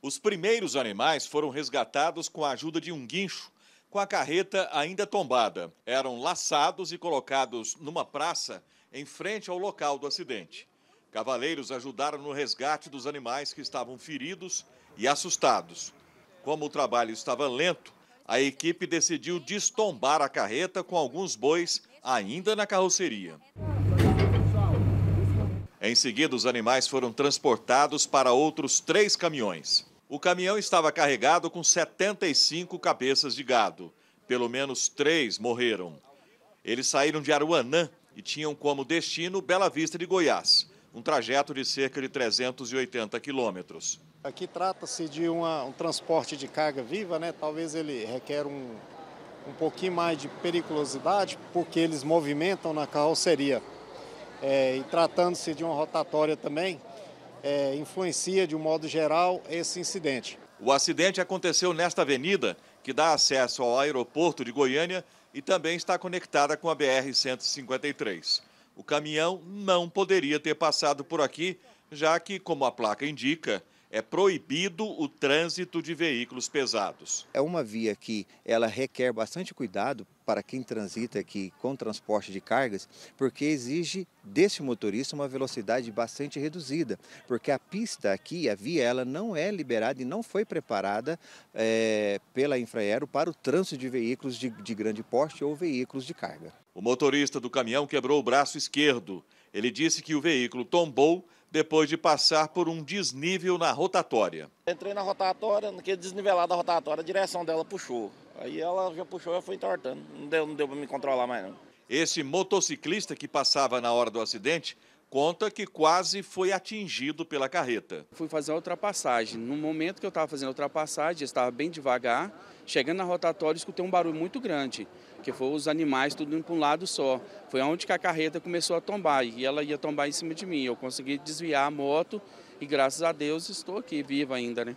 Os primeiros animais foram resgatados com a ajuda de um guincho, com a carreta ainda tombada. Eram laçados e colocados numa praça em frente ao local do acidente. Cavaleiros ajudaram no resgate dos animais que estavam feridos e assustados. Como o trabalho estava lento, a equipe decidiu destombar a carreta com alguns bois ainda na carroceria. Em seguida, os animais foram transportados para outros três caminhões. O caminhão estava carregado com 75 cabeças de gado. Pelo menos três morreram. Eles saíram de Aruanã e tinham como destino Bela Vista de Goiás, um trajeto de cerca de 380 quilômetros. Aqui trata-se de uma, um transporte de carga viva, né? Talvez ele requer um, um pouquinho mais de periculosidade, porque eles movimentam na carroceria. É, e tratando-se de uma rotatória também, é, influencia de um modo geral esse incidente. O acidente aconteceu nesta avenida, que dá acesso ao aeroporto de Goiânia e também está conectada com a BR-153. O caminhão não poderia ter passado por aqui, já que, como a placa indica, é proibido o trânsito de veículos pesados. É uma via que ela requer bastante cuidado para quem transita aqui com transporte de cargas, porque exige desse motorista uma velocidade bastante reduzida, porque a pista aqui, a via, ela não é liberada e não foi preparada é, pela Infraero para o trânsito de veículos de, de grande porte ou veículos de carga. O motorista do caminhão quebrou o braço esquerdo. Ele disse que o veículo tombou depois de passar por um desnível na rotatória. Entrei na rotatória, naquele desnivelar da rotatória, a direção dela puxou. Aí ela já puxou, e foi entortando. Não deu, não deu para me controlar mais não. Esse motociclista que passava na hora do acidente conta que quase foi atingido pela carreta. Fui fazer a ultrapassagem. No momento que eu estava fazendo a ultrapassagem, estava bem devagar. Chegando na rotatória, escutei um barulho muito grande, que foi os animais tudo indo para um lado só. Foi onde que a carreta começou a tombar e ela ia tombar em cima de mim. Eu consegui desviar a moto e graças a Deus estou aqui viva ainda, né?